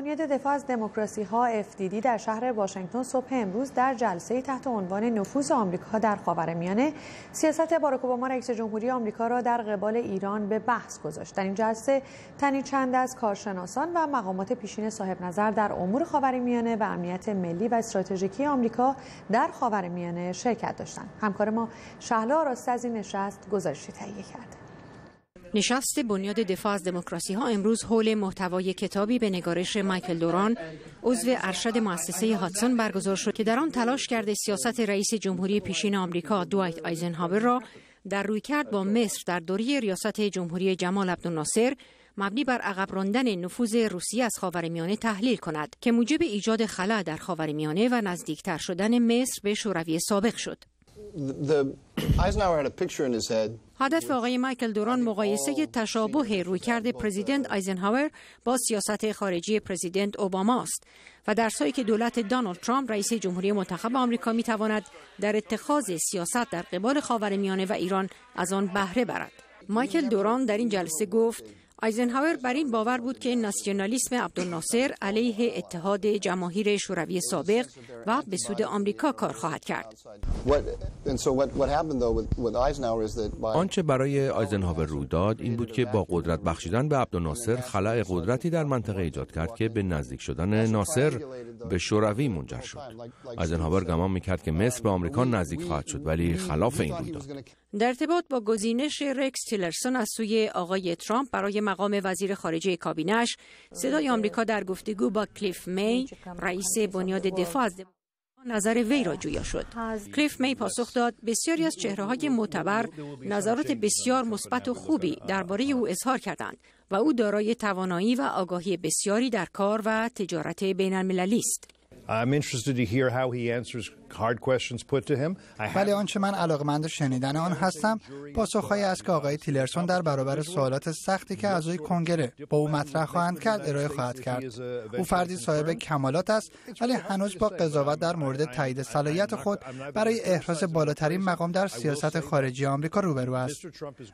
بنیاد دفاع از دموکراسی ها FDD در شهر واشنگتن صبح امروز در جلسه تحت عنوان نفوذ آمریکا در خاورمیانه سیاست باراک اوباما رئیس جمهوری آمریکا را در قبال ایران به بحث گذاشت در این جلسه تنی چند از کارشناسان و مقامات پیشین صاحب نظر در امور خاورمیانه و امنیت ملی و استراتژیکی آمریکا در خاورمیانه شرکت داشتند همکار ما شهلا راست از این نشست گزارشی تهیه کرده نشست بنیاد دفاع از دموکراسی ها امروز حول محتوای کتابی به نگارش مایکل دوران عضو ارشد مؤسسه هاتسون برگزار شد که در آن تلاش کرده سیاست رئیس جمهوری پیشین آمریکا دوایت آیزنهاور را در روی کرد با مصر در دوره ریاست جمهوری جمال عبدالناصر مبنی بر عقب راندن نفوذ روسیه از خاورمیانه تحلیل کند که موجب ایجاد خلا در خاورمیانه و نزدیکتر شدن مصر به شوروی سابق شد. هدف آقای مایکل دوران مقایسه تشابه رویکرد پرزیدنت آیزنهاور با سیاست خارجی پرزیدنت اوباما است و در که دولت دانالد ترامپ رئیس جمهوری منتخب آمریکا میتواند در اتخاذ سیاست در قبال خاورمیانه و ایران از آن بهره برد مایکل دوران در این جلسه گفت آیزنهاور بر این باور بود که ناسیونالیسم عبدالناصر علیه اتحاد جماهیر شوروی سابق و به سود آمریکا کار خواهد کرد. آنچه برای آیزنهاور رو داد این بود که با قدرت بخشیدن به عبدالناصر خلع قدرتی در منطقه ایجاد کرد که به نزدیک شدن ناصر به شوروی منجر شد. آیزنهاور گمان میکرد که مصر به آمریکا نزدیک خواهد شد ولی خلاف این داد. در ارتباط با گزینش رکس تیلرسون از سوی آقای ترامپ برای مقام وزیر خارجه کابینش صدای آمریکا در گفتگو با کلیف می رئیس بنیاد دفاع از نظر وی را جویا شد کلیف می پاسخ داد بسیاری از چهره های معتبر نظرات بسیار مثبت و خوبی درباره او اظهار کردند و او دارای توانایی و آگاهی بسیاری در کار و تجارت بین المللی است I'm interested to hear how he answers hard questions put to him. ولی آنچه من علاقمند شنیدن آن هستم پاسخهایی است که آقای تیلرسون در برابر سوالات سختی که اعضای کنگره با او مطرح خواهند کرد ارائه خواهد کرد او فردی صاحب کمالات است ولی هنوز با قضاوت در مورد تایید صلاحیت خود برای احراز بالاترین مقام در سیاست خارجی آمریکا روبرو است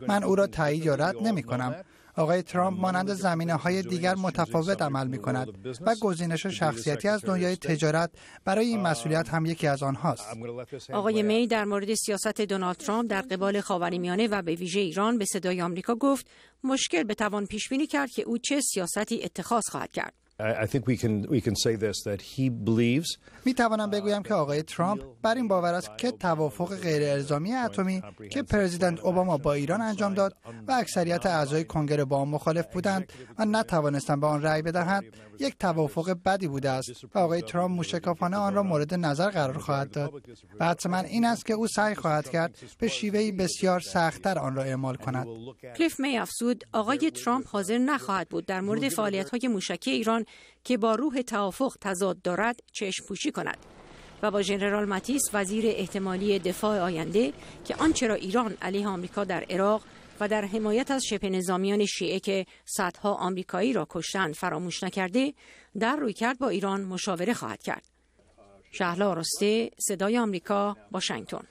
من او را تایید یا رد نمی کنم آقای ترامپ مانند زمینه های دیگر متفاوت عمل می کند و گزینش شخصیتی از دنیای تجارت برای این مسئولیت هم یکی از آنهاست. آقای می در مورد سیاست دونالد ترامپ در قبال خاورمیانه و به ویژه ایران به صدای آمریکا گفت مشکل بتوان پیش بینی کرد که او چه سیاستی اتخاذ خواهد کرد. می توانم uh, بگویم که آقای ترامپ بر این باور است که توافق غیر الزامی اتمی که پرزیدنت اوباما با ایران انجام داد و اکثریت اعضای کنگره با آن مخالف بودند و نتوانستند به آن رأی بدهند یک توافق بدی بوده است و آقای ترامپ موشکافانه آن را مورد نظر قرار خواهد داد و حتما این است که او سعی خواهد کرد به شیوهی بسیار سختتر آن را اعمال کند کلیف می افزود آقای ترامپ حاضر نخواهد بود در مورد فعالیت های موشکی ایران که با روح توافق تضاد دارد چشم پوشی کند و با ژنرال ماتیس وزیر احتمالی دفاع آینده که آنچه را ایران علیه آمریکا در عراق و در حمایت از شبه نظامیان شیعه که صدها آمریکایی را کشتن فراموش نکرده در روی کرد با ایران مشاوره خواهد کرد. شهلا رسته صدای آمریکا واشنگتن